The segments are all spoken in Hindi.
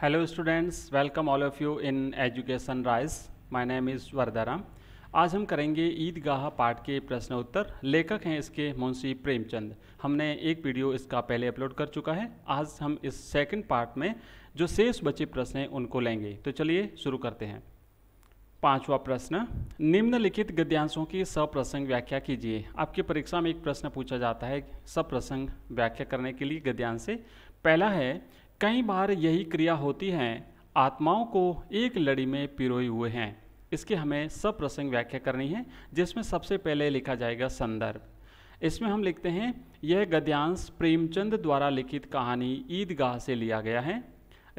hello students welcome all of you in education rise my name is Vardaram आज हम करेंगे ईदगाह पाठ के प्रश्न उत्तर लेखक हैं इसके मुंशी प्रेमचंद हमने एक वीडियो इसका पहले अपलोड कर चुका है आज हम इस सेकंड पार्ट में जो शेष बचे प्रश्न हैं उनको लेंगे तो चलिए शुरू करते हैं पांचवा प्रश्न निम्नलिखित गद्यांशों की सप्रसंग व्याख्या कीजिए आपकी परीक्षा में एक प्रश्न पूछा जाता है सप्रसंग व्याख्या करने के लिए गद्यांश से पहला है कई बार यही क्रिया होती है आत्माओं को एक लड़ी में पिरोए हुए हैं इसके हमें सब प्रसंग व्याख्या करनी है जिसमें सबसे पहले लिखा जाएगा संदर्भ इसमें हम लिखते हैं यह गद्यांश प्रेमचंद द्वारा लिखित कहानी ईदगाह से लिया गया है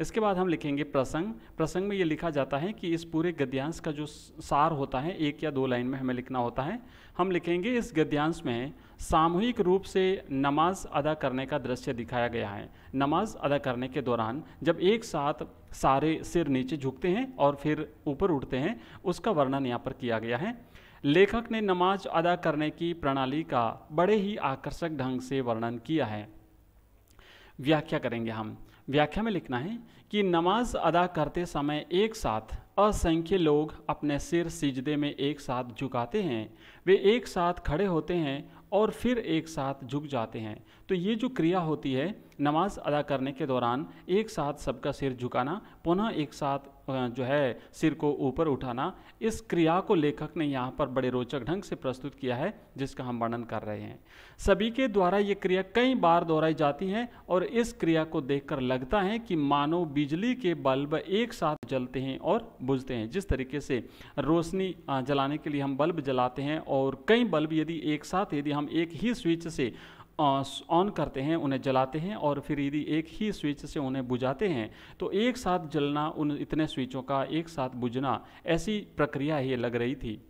इसके बाद हम लिखेंगे प्रसंग प्रसंग में ये लिखा जाता है कि इस पूरे गद्यांश का जो सार होता है एक या दो लाइन में हमें लिखना होता है हम लिखेंगे इस गद्यांश में सामूहिक रूप से नमाज अदा करने का दृश्य दिखाया गया है नमाज अदा करने के दौरान जब एक साथ सारे सिर नीचे झुकते हैं और फिर ऊपर उठते हैं उसका वर्णन यहाँ पर किया गया है लेखक ने नमाज अदा करने की प्रणाली का बड़े ही आकर्षक ढंग से वर्णन किया है व्याख्या करेंगे हम व्याख्या में लिखना है कि नमाज अदा करते समय एक साथ असंख्य लोग अपने सिर सिजदे में एक साथ झुकाते हैं वे एक साथ खड़े होते हैं और फिर एक साथ झुक जाते हैं तो ये जो क्रिया होती है नमाज अदा करने के दौरान एक साथ सबका सिर झुकाना पुनः एक साथ जो है सिर को ऊपर उठाना इस क्रिया को लेखक ने यहाँ पर बड़े रोचक ढंग से प्रस्तुत किया है जिसका हम वर्णन कर रहे हैं सभी के द्वारा ये क्रिया कई बार दोहराई जाती है और इस क्रिया को देखकर लगता है कि मानव बिजली के बल्ब एक साथ जलते हैं और बुझते हैं जिस तरीके से रोशनी जलाने के लिए हम बल्ब जलाते हैं और कई बल्ब यदि एक साथ यदि हम एक ही स्विच से ऑन करते हैं उन्हें जलाते हैं और फिर यदि एक ही स्विच से उन्हें बुझाते हैं तो एक साथ जलना उन इतने स्विचों का एक साथ बुझना ऐसी प्रक्रिया ये लग रही थी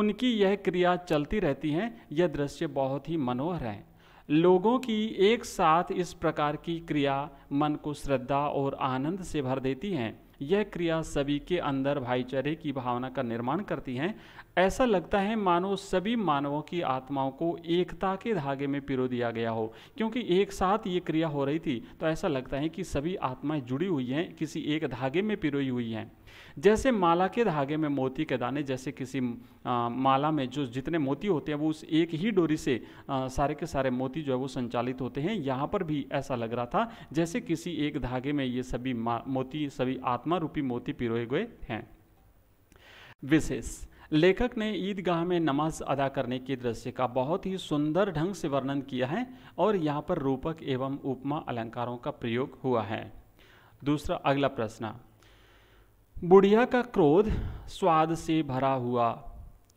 उनकी यह क्रिया चलती रहती है यह दृश्य बहुत ही मनोहर है लोगों की एक साथ इस प्रकार की क्रिया मन को श्रद्धा और आनंद से भर देती हैं यह क्रिया सभी के अंदर भाईचारे की भावना का निर्माण करती हैं ऐसा लगता है मानो सभी मानवों की आत्माओं को एकता के धागे में पिरो दिया गया हो क्योंकि एक साथ ये क्रिया हो रही थी तो ऐसा लगता है कि सभी आत्माएं जुड़ी हुई हैं किसी एक धागे में पिरोई हुई हैं जैसे माला के धागे में मोती के दाने जैसे किसी आ, माला में जो जितने मोती होते हैं वो उस एक ही डोरी से आ, सारे के सारे मोती जो है वो संचालित होते हैं यहाँ पर भी ऐसा लग रहा था जैसे किसी एक धागे में ये सभी मोती सभी आत्मा रूपी मोती पिरोए गए हैं विशेष लेखक ने ईदगाह में नमाज अदा करने के दृश्य का बहुत ही सुंदर ढंग से वर्णन किया है और यहाँ पर रूपक एवं उपमा अलंकारों का प्रयोग हुआ है दूसरा अगला प्रश्न बुढ़िया का क्रोध स्वाद से भरा हुआ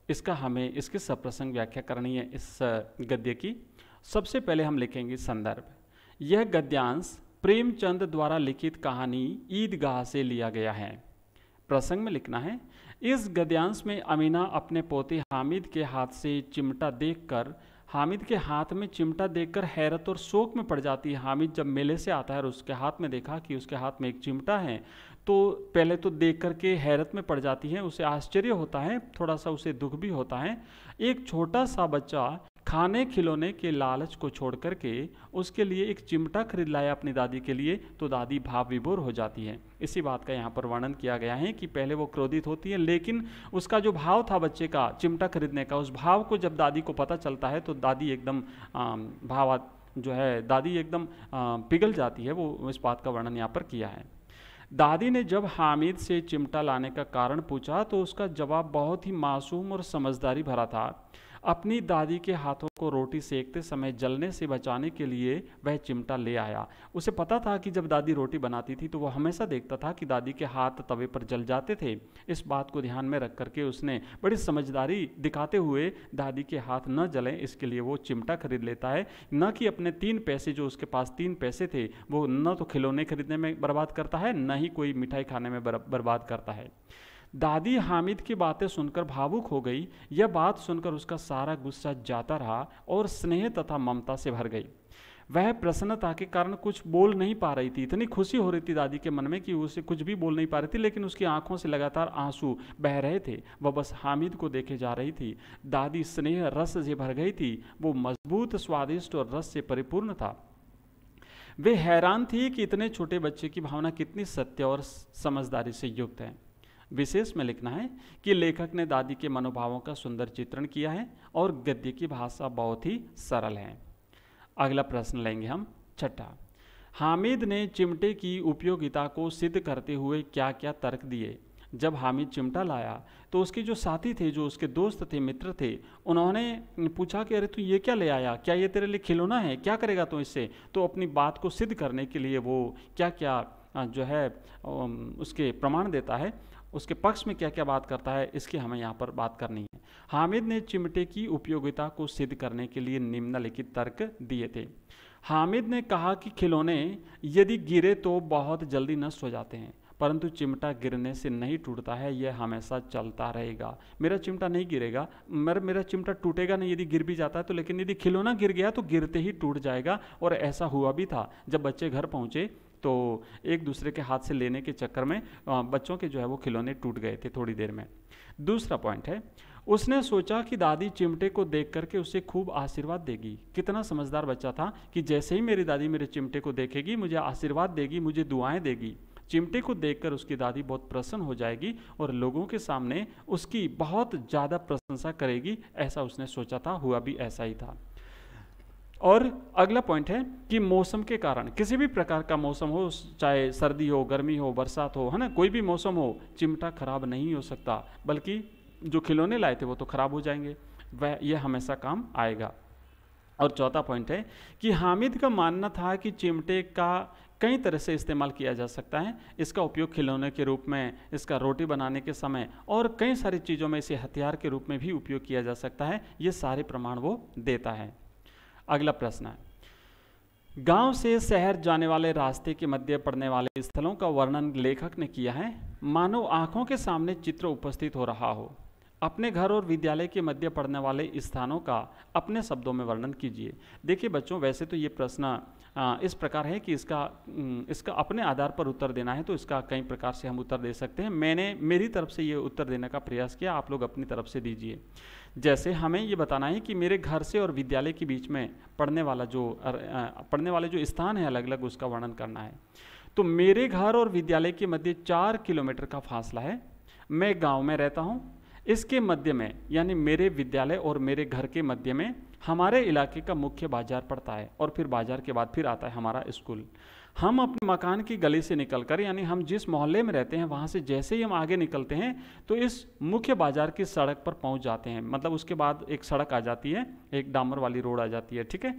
इसका हमें इसकी सप्रसंग व्याख्या करनी है इस गद्य की सबसे पहले हम लिखेंगे संदर्भ यह गद्यांश प्रेमचंद द्वारा लिखित कहानी ईदगाह से लिया गया है प्रसंग में लिखना है इस गद्यांश में अमीना अपने पोते हामिद के हाथ से चिमटा देखकर हामिद के हाथ में चिमटा देखकर हैरत और शोक में पड़ जाती है हामिद जब मेले से आता है और उसके हाथ में देखा कि उसके हाथ में एक चिमटा है तो पहले तो देख करके हैरत में पड़ जाती है उसे आश्चर्य होता है थोड़ा सा उसे दुख भी होता है एक छोटा सा बच्चा खाने खिलौने के लालच को छोड़ करके उसके लिए एक चिमटा खरीद लाया अपनी दादी के लिए तो दादी भाव विभोर हो जाती है इसी बात का यहाँ पर वर्णन किया गया है कि पहले वो क्रोधित होती है लेकिन उसका जो भाव था बच्चे का चिमटा खरीदने का उस भाव को जब दादी को पता चलता है तो दादी एकदम भाव जो है दादी एकदम पिघल जाती है वो इस बात का वर्णन यहाँ पर किया है दादी ने जब हामिद से चिमटा लाने का कारण पूछा तो उसका जवाब बहुत ही मासूम और समझदारी भरा था अपनी दादी के हाथों को रोटी सेकते समय जलने से बचाने के लिए वह चिमटा ले आया उसे पता था कि जब दादी रोटी बनाती थी तो वह हमेशा देखता था कि दादी के हाथ तवे पर जल जाते थे इस बात को ध्यान में रख करके उसने बड़ी समझदारी दिखाते हुए दादी के हाथ न जलें इसके लिए वो चिमटा खरीद लेता है न कि अपने तीन पैसे जो उसके पास तीन पैसे थे वो न तो खिलौने खरीदने में बर्बाद करता है न ही कोई मिठाई खाने में बर्बाद करता है दादी हामिद की बातें सुनकर भावुक हो गई यह बात सुनकर उसका सारा गुस्सा जाता रहा और स्नेह तथा ममता से भर गई वह प्रसन्नता के कारण कुछ बोल नहीं पा रही थी इतनी खुशी हो रही थी दादी के मन में कि उसे कुछ भी बोल नहीं पा रही थी लेकिन उसकी आंखों से लगातार आंसू बह रहे थे वह बस हामिद को देखे जा रही थी दादी स्नेह रस से भर गई थी वो मजबूत स्वादिष्ट और रस से परिपूर्ण था वे हैरान थी कि इतने छोटे बच्चे की भावना कितनी सत्य और समझदारी से युक्त है विशेष में लिखना है कि लेखक ने दादी के मनोभावों का सुंदर चित्रण किया है और गद्य की भाषा बहुत ही सरल है अगला प्रश्न लेंगे हम छठा हामिद ने चिमटे की उपयोगिता को सिद्ध करते हुए क्या क्या तर्क दिए जब हामिद चिमटा लाया तो उसके जो साथी थे जो उसके दोस्त थे मित्र थे उन्होंने पूछा कि अरे तू ये क्या ले आया क्या ये तेरे लिए खिलौना है क्या करेगा तू इससे तो अपनी बात को सिद्ध करने के लिए वो क्या क्या जो है उसके प्रमाण देता है उसके पक्ष में क्या क्या बात करता है इसकी हमें यहाँ पर बात करनी है हामिद ने चिमटे की उपयोगिता को सिद्ध करने के लिए निम्नलिखित तर्क दिए थे हामिद ने कहा कि खिलौने यदि गिरे तो बहुत जल्दी नष्ट हो जाते हैं परंतु चिमटा गिरने से नहीं टूटता है यह हमेशा चलता रहेगा मेरा चिमटा नहीं गिरेगा मेरा मेरा चिमटा टूटेगा नहीं यदि गिर भी जाता है तो लेकिन यदि खिलौना गिर गया तो गिरते ही टूट जाएगा और ऐसा हुआ भी था जब बच्चे घर पहुँचे तो एक दूसरे के हाथ से लेने के चक्कर में बच्चों के जो है वो खिलौने टूट गए थे थोड़ी देर में दूसरा पॉइंट है उसने सोचा कि दादी चिमटे को देख करके उसे खूब आशीर्वाद देगी कितना समझदार बच्चा था कि जैसे ही मेरी दादी मेरे चिमटे को देखेगी मुझे आशीर्वाद देगी मुझे दुआएं देगी चिमटे को देखकर उसकी दादी बहुत प्रसन्न हो जाएगी और लोगों के सामने उसकी बहुत ज़्यादा प्रशंसा करेगी ऐसा उसने सोचा था हुआ भी ऐसा ही था और अगला पॉइंट है कि मौसम के कारण किसी भी प्रकार का मौसम हो चाहे सर्दी हो गर्मी हो बरसात हो है ना कोई भी मौसम हो चिमटा खराब नहीं हो सकता बल्कि जो खिलौने लाए थे वो तो खराब हो जाएंगे वह यह हमेशा काम आएगा और चौथा पॉइंट है कि हामिद का मानना था कि चिमटे का कई तरह से इस्तेमाल किया जा सकता है इसका उपयोग खिलौने के रूप में इसका रोटी बनाने के समय और कई सारी चीज़ों में इसे हथियार के रूप में भी उपयोग किया जा सकता है ये सारे प्रमाण वो देता है अगला प्रश्न है गांव से शहर जाने वाले रास्ते के मध्य पड़ने वाले स्थलों का वर्णन लेखक ने किया है मानो आंखों के सामने चित्र उपस्थित हो रहा हो अपने घर और विद्यालय के मध्य पढ़ने वाले स्थानों का अपने शब्दों में वर्णन कीजिए देखिए बच्चों वैसे तो ये प्रश्न इस प्रकार है कि इसका इसका अपने आधार पर उत्तर देना है तो इसका कई प्रकार से हम उत्तर दे सकते हैं मैंने मेरी तरफ से ये उत्तर देने का प्रयास किया आप लोग अपनी तरफ से दीजिए जैसे हमें ये बताना है कि मेरे घर से और विद्यालय के बीच में पढ़ने वाला जो पढ़ने वाले जो स्थान है अलग अलग उसका वर्णन करना है तो मेरे घर और विद्यालय के मध्य चार किलोमीटर का फासला है मैं गाँव में रहता हूँ इसके मध्य में यानी मेरे विद्यालय और मेरे घर के मध्य में हमारे इलाके का मुख्य बाजार पड़ता है और फिर बाजार के बाद फिर आता है हमारा स्कूल हम अपने मकान की गली से निकलकर यानी हम जिस मोहल्ले में रहते हैं वहाँ से जैसे ही हम आगे निकलते हैं तो इस मुख्य बाजार की सड़क पर पहुँच जाते हैं मतलब उसके बाद एक सड़क आ जाती है एक डामर वाली रोड आ जाती है ठीक है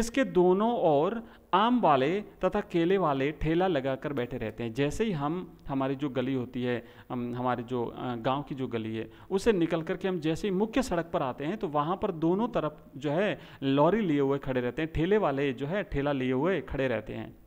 इसके दोनों ओर आम वाले तथा केले वाले ठेला लगाकर बैठे रहते हैं जैसे ही हम हमारी जो गली होती है हमारे जो गांव की जो गली है उसे निकल करके हम जैसे ही मुख्य सड़क पर आते हैं तो वहाँ पर दोनों तरफ जो है लॉरी लिए हुए खड़े रहते हैं ठेले वाले जो है ठेला लिए हुए खड़े रहते हैं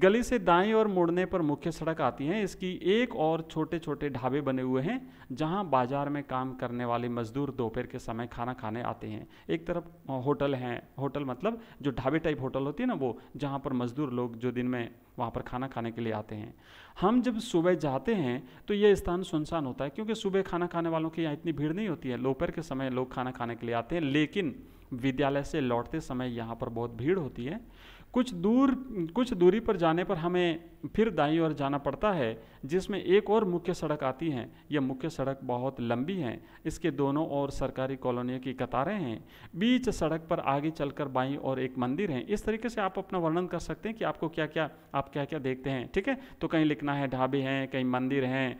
गली से दाएं और मुड़ने पर मुख्य सड़क आती है इसकी एक और छोटे छोटे ढाबे बने हुए हैं जहां बाजार में काम करने वाले मजदूर दोपहर के समय खाना खाने आते हैं एक तरफ होटल हैं होटल मतलब जो ढाबे टाइप होटल होती है ना वो जहां पर मजदूर लोग जो दिन में वहाँ पर खाना खाने के लिए आते हैं हम जब सुबह जाते हैं तो ये स्थान सुनसान होता है क्योंकि सुबह खाना खाने वालों की यहाँ इतनी भीड़ नहीं होती है दोपहर के समय लोग खाना खाने के लिए आते हैं लेकिन विद्यालय से लौटते समय यहाँ पर बहुत भीड़ होती है कुछ दूर कुछ दूरी पर जाने पर हमें फिर दाई और जाना पड़ता है जिसमें एक और मुख्य सड़क आती है यह मुख्य सड़क बहुत लंबी है इसके दोनों ओर सरकारी कॉलोनियों की कतारें हैं बीच सड़क पर आगे चलकर बाई और एक मंदिर है इस तरीके से आप अपना वर्णन कर सकते हैं कि आपको क्या क्या आप क्या क्या देखते हैं ठीक है तो कहीं लिखना है ढाबे हैं कहीं मंदिर हैं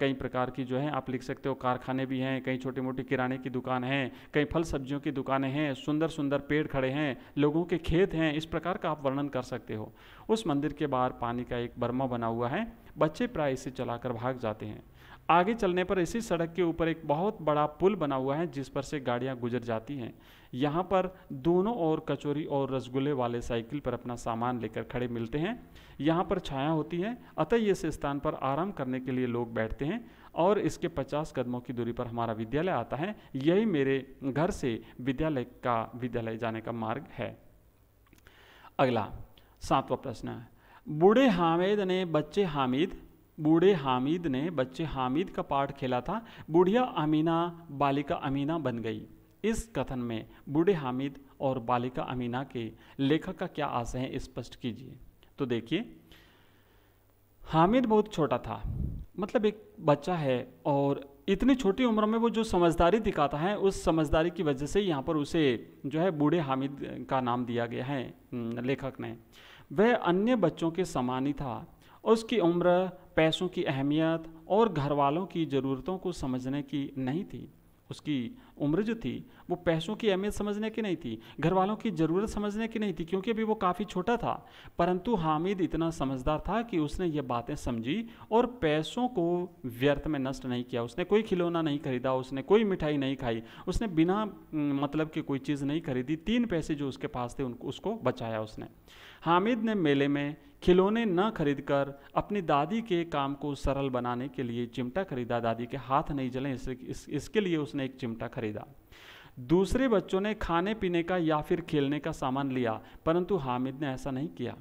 कई प्रकार की जो है आप लिख सकते हो कारखाने भी हैं कहीं छोटी मोटी किराने की दुकान है कहीं फल सब्जियों की दुकानें हैं सुंदर सुंदर पेड़ खड़े हैं लोगों के खेत हैं इस प्रकार का आप वर्णन कर सकते हो उस मंदिर के बाहर पानी का एक बर्मा बना हुआ है बच्चे प्राय इसे चलाकर भाग जाते हैं आगे चलने पर इसी सड़क के ऊपर एक बहुत बड़ा पुल बना हुआ है जिस पर से गाड़ियां गुजर जाती हैं यहाँ पर दोनों ओर कचोरी और रसगुल्ले वाले साइकिल पर अपना सामान लेकर खड़े मिलते हैं यहाँ पर छाया होती है अतः इस स्थान पर आराम करने के लिए लोग बैठते हैं और इसके 50 कदमों की दूरी पर हमारा विद्यालय आता है यही मेरे घर से विद्यालय का विद्यालय जाने का मार्ग है अगला सातवां प्रश्न बूढ़े हामिद ने बच्चे हामिद बूढ़े हामिद ने बच्चे हामिद का पाठ खेला था बूढ़िया अमीना बालिका अमीना बन गई इस कथन में बूढ़े हामिद और बालिका अमीना के लेखक का क्या आशय है स्पष्ट कीजिए तो देखिए हामिद बहुत छोटा था मतलब एक बच्चा है और इतनी छोटी उम्र में वो जो समझदारी दिखाता है उस समझदारी की वजह से यहाँ पर उसे जो है बूढ़े हामिद का नाम दिया गया है लेखक ने वह अन्य बच्चों के समान ही था उसकी उम्र पैसों की अहमियत और घर वालों की ज़रूरतों को समझने की नहीं थी उसकी उम्र जो थी वो पैसों की अहमियत समझने की नहीं थी घर वालों की ज़रूरत समझने की नहीं थी क्योंकि अभी वो काफ़ी छोटा था परंतु हामिद इतना समझदार था कि उसने ये बातें समझी और पैसों को व्यर्थ में नष्ट नहीं किया उसने कोई खिलौना नहीं खरीदा उसने कोई मिठाई नहीं खाई उसने बिना मतलब की कोई चीज़ नहीं खरीदी तीन पैसे जो उसके पास थे उनको उसको बचाया उसने हामिद ने मेले में खिलौने न खरीदकर अपनी दादी के काम को सरल बनाने के लिए चिमटा खरीदा दादी के हाथ नहीं जलें इस, इस, इसके लिए उसने एक चिमटा खरीदा दूसरे बच्चों ने खाने पीने का या फिर खेलने का सामान लिया परंतु हामिद ने ऐसा नहीं किया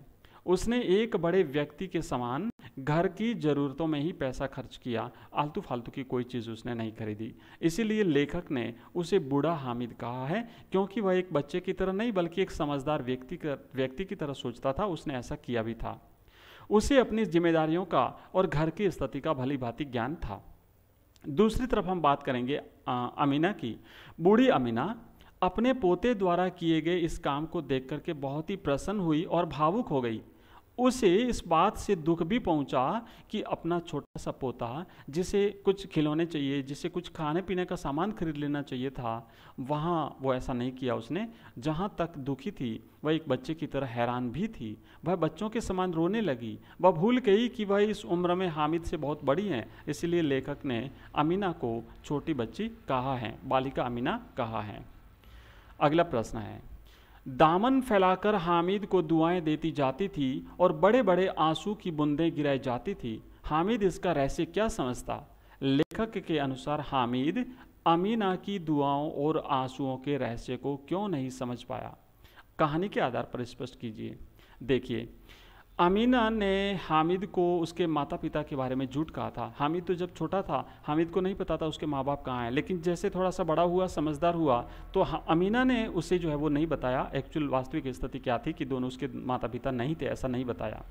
उसने एक बड़े व्यक्ति के समान घर की ज़रूरतों में ही पैसा खर्च किया आलतू फालतू की कोई चीज़ उसने नहीं खरीदी इसीलिए लेखक ने उसे बूढ़ा हामिद कहा है क्योंकि वह एक बच्चे की तरह नहीं बल्कि एक समझदार व्यक्ति व्यक्ति की तरह सोचता था उसने ऐसा किया भी था उसे अपनी जिम्मेदारियों का और घर की स्थिति का भली भांति ज्ञान था दूसरी तरफ हम बात करेंगे आ, अमीना की बूढ़ी अमीना अपने पोते द्वारा किए गए इस काम को देख करके बहुत ही प्रसन्न हुई और भावुक हो गई उसे इस बात से दुख भी पहुंचा कि अपना छोटा सा पोता जिसे कुछ खिलौने चाहिए जिसे कुछ खाने पीने का सामान खरीद लेना चाहिए था वहाँ वो ऐसा नहीं किया उसने जहाँ तक दुखी थी वह एक बच्चे की तरह हैरान भी थी वह बच्चों के समान रोने लगी वह भूल गई कि वह इस उम्र में हामिद से बहुत बड़ी हैं इसलिए लेखक ने अमीना को छोटी बच्ची कहा है बालिका अमीना कहा है अगला प्रश्न है दामन फैलाकर हामिद को दुआएं देती जाती थी और बड़े बड़े आंसू की बूंदें गिराई जाती थी हामिद इसका रहस्य क्या समझता लेखक के अनुसार हामिद अमीना की दुआओं और आंसुओं के रहस्य को क्यों नहीं समझ पाया कहानी के आधार पर स्पष्ट कीजिए देखिए अमीना ने हामिद को उसके माता पिता के बारे में झूठ कहा था हामिद तो जब छोटा था हामिद को नहीं पता था उसके माँ बाप कहाँ हैं लेकिन जैसे थोड़ा सा बड़ा हुआ समझदार हुआ तो अमीना ने उसे जो है वो नहीं बताया एक्चुअल वास्तविक स्थिति क्या थी कि दोनों उसके माता पिता नहीं थे ऐसा नहीं बताया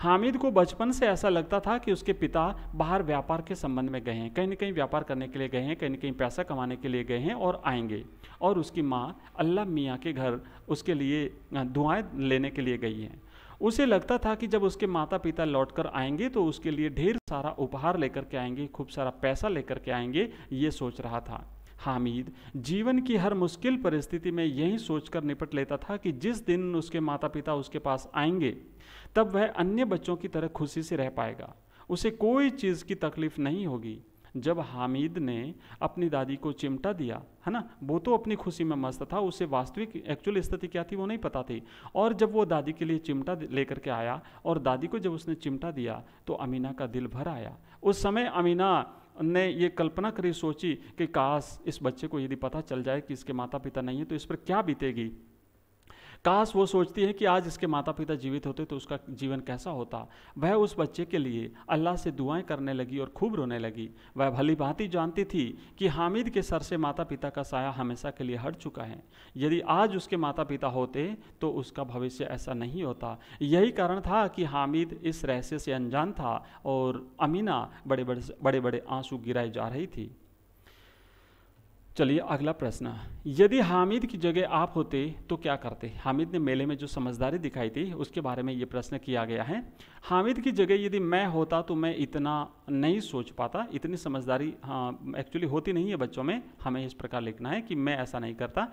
हामिद को बचपन से ऐसा लगता था कि उसके पिता बाहर व्यापार के संबंध में गए हैं कहीं ना कहीं व्यापार करने के लिए गए हैं कहीं ना कहीं पैसा कमाने के लिए गए हैं और आएंगे और उसकी माँ अल्लाह मियाँ के घर उसके लिए दुआएं लेने के लिए गई हैं उसे लगता था कि जब उसके माता पिता लौटकर आएंगे तो उसके लिए ढेर सारा उपहार लेकर के आएंगे खूब सारा पैसा लेकर के आएंगे ये सोच रहा था हामिद जीवन की हर मुश्किल परिस्थिति में यही सोचकर निपट लेता था कि जिस दिन उसके माता पिता उसके पास आएंगे तब वह अन्य बच्चों की तरह खुशी से रह पाएगा उसे कोई चीज़ की तकलीफ नहीं होगी जब हामिद ने अपनी दादी को चिमटा दिया है ना वो तो अपनी खुशी में मस्त था उसे वास्तविक एक्चुअल स्थिति क्या थी वो नहीं पता थी और जब वो दादी के लिए चिमटा लेकर के आया और दादी को जब उसने चिमटा दिया तो अमीना का दिल भर आया उस समय अमीना ने ये कल्पना करी सोची कि काश इस बच्चे को यदि पता चल जाए कि इसके माता पिता नहीं है तो इस पर क्या बीतेगी काश वो सोचती है कि आज इसके माता पिता जीवित होते तो उसका जीवन कैसा होता वह उस बच्चे के लिए अल्लाह से दुआएं करने लगी और खूब रोने लगी वह भली भांति जानती थी कि हामिद के सर से माता पिता का साया हमेशा के लिए हट चुका है यदि आज उसके माता पिता होते तो उसका भविष्य ऐसा नहीं होता यही कारण था कि हामिद इस रहस्य से अनजान था और अमीना बड़े बड़े बड़े बड़े आंसू गिराए जा रही थी चलिए अगला प्रश्न यदि हामिद की जगह आप होते तो क्या करते हामिद ने मेले में जो समझदारी दिखाई थी उसके बारे में ये प्रश्न किया गया है हामिद की जगह यदि मैं होता तो मैं इतना नहीं सोच पाता इतनी समझदारी हाँ एक्चुअली होती नहीं है बच्चों में हमें इस प्रकार लिखना है कि मैं ऐसा नहीं करता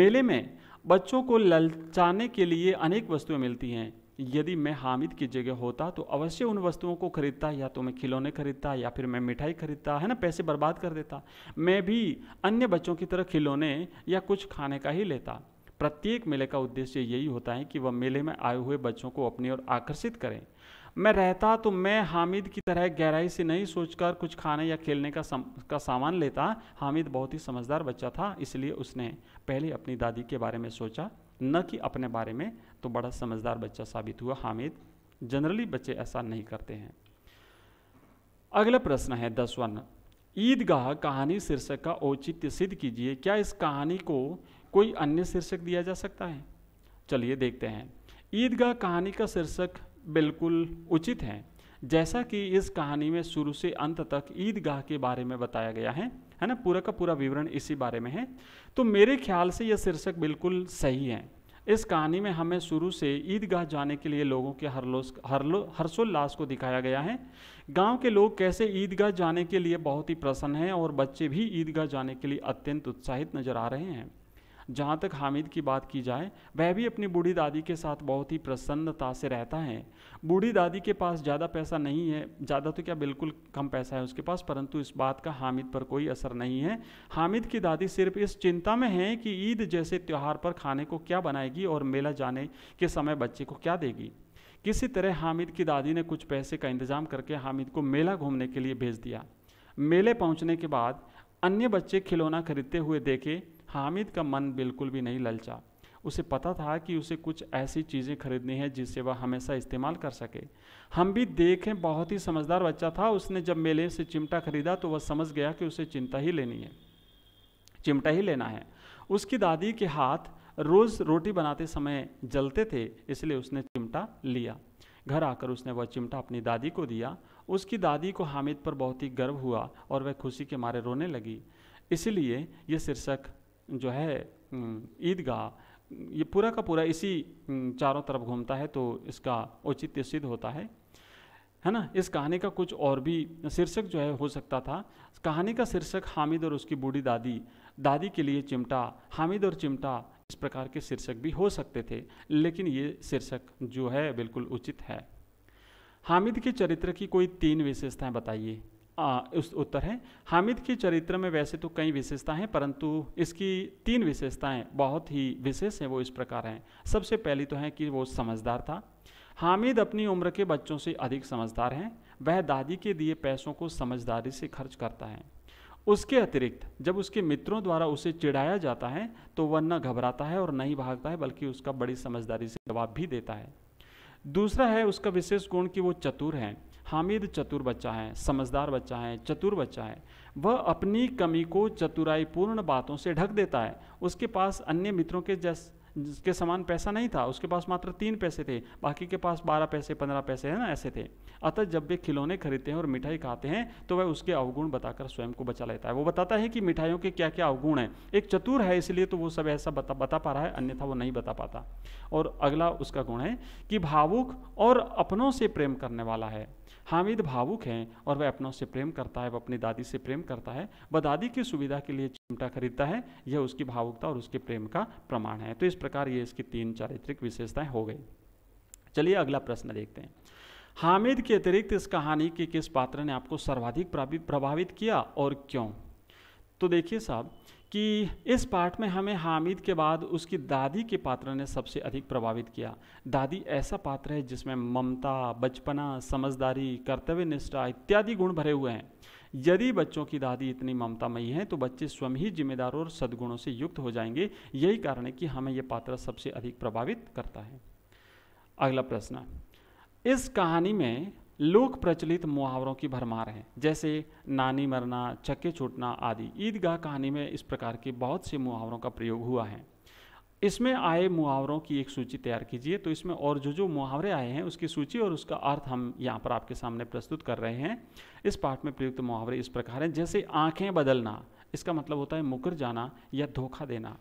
मेले में बच्चों को ललचाने के लिए अनेक वस्तुएं मिलती हैं यदि मैं हामिद की जगह होता तो अवश्य उन वस्तुओं को खरीदता या तो मैं खिलौने खरीदता या फिर मैं मिठाई खरीदता है ना पैसे बर्बाद कर देता मैं भी अन्य बच्चों की तरह खिलौने या कुछ खाने का ही लेता प्रत्येक मेले का उद्देश्य यही होता है कि वह मेले में आए हुए बच्चों को अपनी ओर आकर्षित करें मैं रहता तो मैं हामिद की तरह गहराई से नहीं सोचकर कुछ खाने या खेलने का सम, का सामान लेता हामिद बहुत ही समझदार बच्चा था इसलिए उसने पहले अपनी दादी के बारे में सोचा न कि अपने बारे में तो बड़ा समझदार बच्चा साबित हुआ हामिद जनरली बच्चे ऐसा नहीं करते हैं अगला प्रश्न है दसवन ईदगाह कहानी शीर्षक का औचित्य सिद्ध कीजिए क्या इस कहानी को कोई अन्य शीर्षक दिया जा सकता है चलिए देखते हैं ईदगाह कहानी का शीर्षक बिल्कुल उचित है जैसा कि इस कहानी में शुरू से अंत तक ईदगाह के बारे में बताया गया है है ना पूरा का पूरा विवरण इसी बारे में है तो मेरे ख्याल से यह शीर्षक बिल्कुल सही है इस कहानी में हमें शुरू से ईदगाह जाने के लिए लोगों के हरलोस हरलो हर्षोल्लास को दिखाया गया है गांव के लोग कैसे ईदगाह जाने के लिए बहुत ही प्रसन्न हैं और बच्चे भी ईदगाह जाने के लिए अत्यंत उत्साहित नजर आ रहे हैं जहाँ तक हामिद की बात की जाए वह भी अपनी बूढ़ी दादी के साथ बहुत ही प्रसन्नता से रहता है बूढ़ी दादी के पास ज़्यादा पैसा नहीं है ज़्यादा तो क्या बिल्कुल कम पैसा है उसके पास परंतु इस बात का हामिद पर कोई असर नहीं है हामिद की दादी सिर्फ इस चिंता में है कि ईद जैसे त्यौहार पर खाने को क्या बनाएगी और मेला जाने के समय बच्चे को क्या देगी किसी तरह हामिद की दादी ने कुछ पैसे का इंतजाम करके हामिद को मेला घूमने के लिए भेज दिया मेले पहुंचने के बाद अन्य बच्चे खिलौना खरीदते हुए देखे हामिद का मन बिल्कुल भी नहीं ललचा उसे पता था कि उसे कुछ ऐसी चीज़ें खरीदनी है जिससे वह हमेशा इस्तेमाल कर सके हम भी देखें बहुत ही समझदार बच्चा था उसने जब मेले से चिमटा खरीदा तो वह समझ गया कि उसे चिमटा ही लेनी है चिमटा ही लेना है उसकी दादी के हाथ रोज़ रोटी बनाते समय जलते थे इसलिए उसने चिमटा लिया घर आकर उसने वह चिमटा अपनी दादी को दिया उसकी दादी को हामिद पर बहुत ही गर्व हुआ और वह खुशी के मारे रोने लगी इसलिए यह शीर्षक जो है ईदगाह ये पूरा का पूरा इसी चारों तरफ घूमता है तो इसका औचित्य सिद्ध होता है है ना इस कहानी का कुछ और भी शीर्षक जो है हो सकता था कहानी का शीर्षक हामिद और उसकी बूढ़ी दादी दादी के लिए चिमटा हामिद और चिमटा इस प्रकार के शीर्षक भी हो सकते थे लेकिन ये शीर्षक जो है बिल्कुल उचित है हामिद के चरित्र की कोई तीन विशेषताएं बताइए आ, उस उत्तर है हामिद के चरित्र में वैसे तो कई विशेषताएं हैं परंतु इसकी तीन विशेषताएं बहुत ही विशेष हैं वो इस प्रकार हैं सबसे पहली तो है कि वो समझदार था हामिद अपनी उम्र के बच्चों से अधिक समझदार हैं वह दादी के दिए पैसों को समझदारी से खर्च करता है उसके अतिरिक्त जब उसके मित्रों द्वारा उसे चिढ़ाया जाता है तो वह न घबराता है और न ही भागता है बल्कि उसका बड़ी समझदारी से जवाब भी देता है दूसरा है उसका विशेष गुण कि वो चतुर हैं हामिद चतुर बच्चा है समझदार बच्चा है चतुर बच्चा है वह अपनी कमी को चतुराईपूर्ण बातों से ढक देता है उसके पास अन्य मित्रों के जैस के समान पैसा नहीं था उसके पास मात्र तीन पैसे थे बाकी के पास बारह पैसे पंद्रह पैसे है ना ऐसे थे अतः जब वे खिलौने खरीदते हैं और मिठाई खाते हैं तो वह उसके अवगुण बताकर स्वयं को बचा लेता है वो बताता है कि मिठाइयों के क्या क्या अवगुण हैं एक चतुर है इसलिए तो वो सब ऐसा बता बता पा रहा है अन्यथा वो नहीं बता पाता और अगला उसका गुण है कि भावुक और अपनों से प्रेम करने वाला है हामिद भावुक हैं और वह अपनों से प्रेम करता है वह अपनी दादी से प्रेम करता है वह दादी की सुविधा के लिए चिमटा खरीदता है यह उसकी भावुकता और उसके प्रेम का प्रमाण है तो इस प्रकार ये इसकी तीन चारित्रिक विशेषताएं हो गई चलिए अगला प्रश्न देखते हैं हामिद के अतिरिक्त इस कहानी के किस पात्र ने आपको सर्वाधिक प्रभावित किया और क्यों तो देखिए साहब कि इस पाठ में हमें हामिद के बाद उसकी दादी के पात्र ने सबसे अधिक प्रभावित किया दादी ऐसा पात्र है जिसमें ममता बचपना समझदारी कर्तव्य निष्ठा इत्यादि गुण भरे हुए हैं यदि बच्चों की दादी इतनी ममतामयी है तो बच्चे स्वयं ही जिम्मेदार और सद्गुणों से युक्त हो जाएंगे यही कारण है कि हमें यह पात्र सबसे अधिक प्रभावित करता है अगला प्रश्न इस कहानी में लोक प्रचलित मुहावरों की भरमार हैं जैसे नानी मरना चक्के छूटना आदि ईदगाह कहानी में इस प्रकार के बहुत से मुहावरों का प्रयोग हुआ है इसमें आए मुहावरों की एक सूची तैयार कीजिए तो इसमें और जो जो मुहावरे आए हैं उसकी सूची और उसका अर्थ हम यहाँ पर आपके सामने प्रस्तुत कर रहे हैं इस पाठ में प्रयुक्त मुहावरे इस प्रकार हैं जैसे आँखें बदलना इसका मतलब होता है मुकर जाना या धोखा देना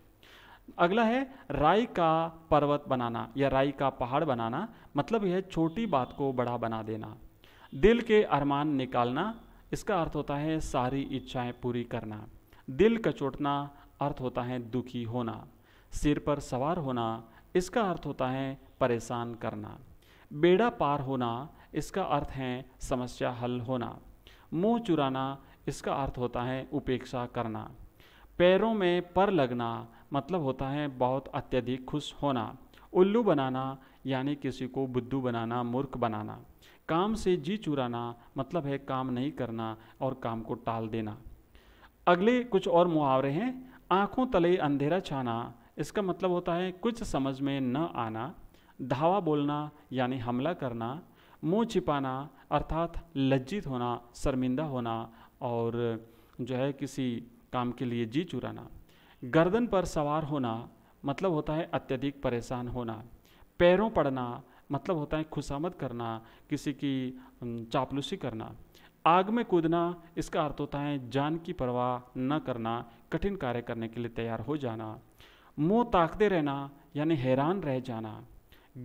अगला है राय का पर्वत बनाना या राय का पहाड़ बनाना मतलब यह छोटी बात को बड़ा बना देना दिल के अरमान निकालना इसका अर्थ होता है सारी इच्छाएं पूरी करना दिल कचोटना अर्थ होता है दुखी होना सिर पर सवार होना इसका अर्थ होता है परेशान करना बेड़ा पार होना इसका अर्थ है समस्या हल होना मुंह चुराना इसका अर्थ होता है उपेक्षा करना पैरों में पर लगना मतलब होता है बहुत अत्यधिक खुश होना उल्लू बनाना यानी किसी को बुद्धू बनाना मूर्ख बनाना काम से जी चुराना मतलब है काम नहीं करना और काम को टाल देना अगले कुछ और मुहावरे हैं आंखों तले अंधेरा छाना इसका मतलब होता है कुछ समझ में न आना धावा बोलना यानी हमला करना मुंह छिपाना अर्थात लज्जित होना शर्मिंदा होना और जो है किसी काम के लिए जी चुराना गर्दन पर सवार होना मतलब होता है अत्यधिक परेशान होना पैरों पड़ना मतलब होता है खुशामद करना किसी की चापलूसी करना आग में कूदना इसका अर्थ होता है जान की परवाह न करना कठिन कार्य करने के लिए तैयार हो जाना मुंह ताकते रहना यानी हैरान रह जाना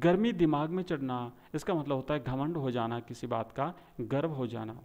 गर्मी दिमाग में चढ़ना इसका मतलब होता है घमंड हो जाना किसी बात का गर्व हो जाना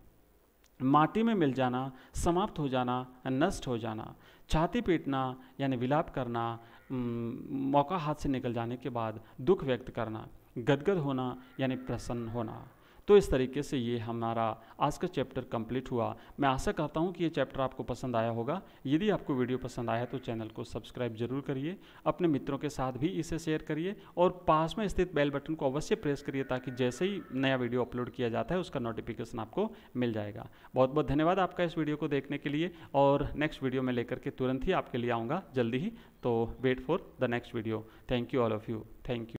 माटी में मिल जाना समाप्त हो जाना नष्ट हो जाना छाती पीटना यानी विलाप करना मौका हाथ से निकल जाने के बाद दुख व्यक्त करना गदगद होना यानी प्रसन्न होना तो इस तरीके से ये हमारा आज का चैप्टर कंप्लीट हुआ मैं आशा करता हूँ कि ये चैप्टर आपको पसंद आया होगा यदि आपको वीडियो पसंद आया तो चैनल को सब्सक्राइब जरूर करिए अपने मित्रों के साथ भी इसे शेयर करिए और पास में स्थित बेल बटन को अवश्य प्रेस करिए ताकि जैसे ही नया वीडियो अपलोड किया जाता है उसका नोटिफिकेशन आपको मिल जाएगा बहुत बहुत धन्यवाद आपका इस वीडियो को देखने के लिए और नेक्स्ट वीडियो में लेकर के तुरंत ही आपके लिए आऊँगा जल्दी ही तो wait for the next video thank you all of you thank you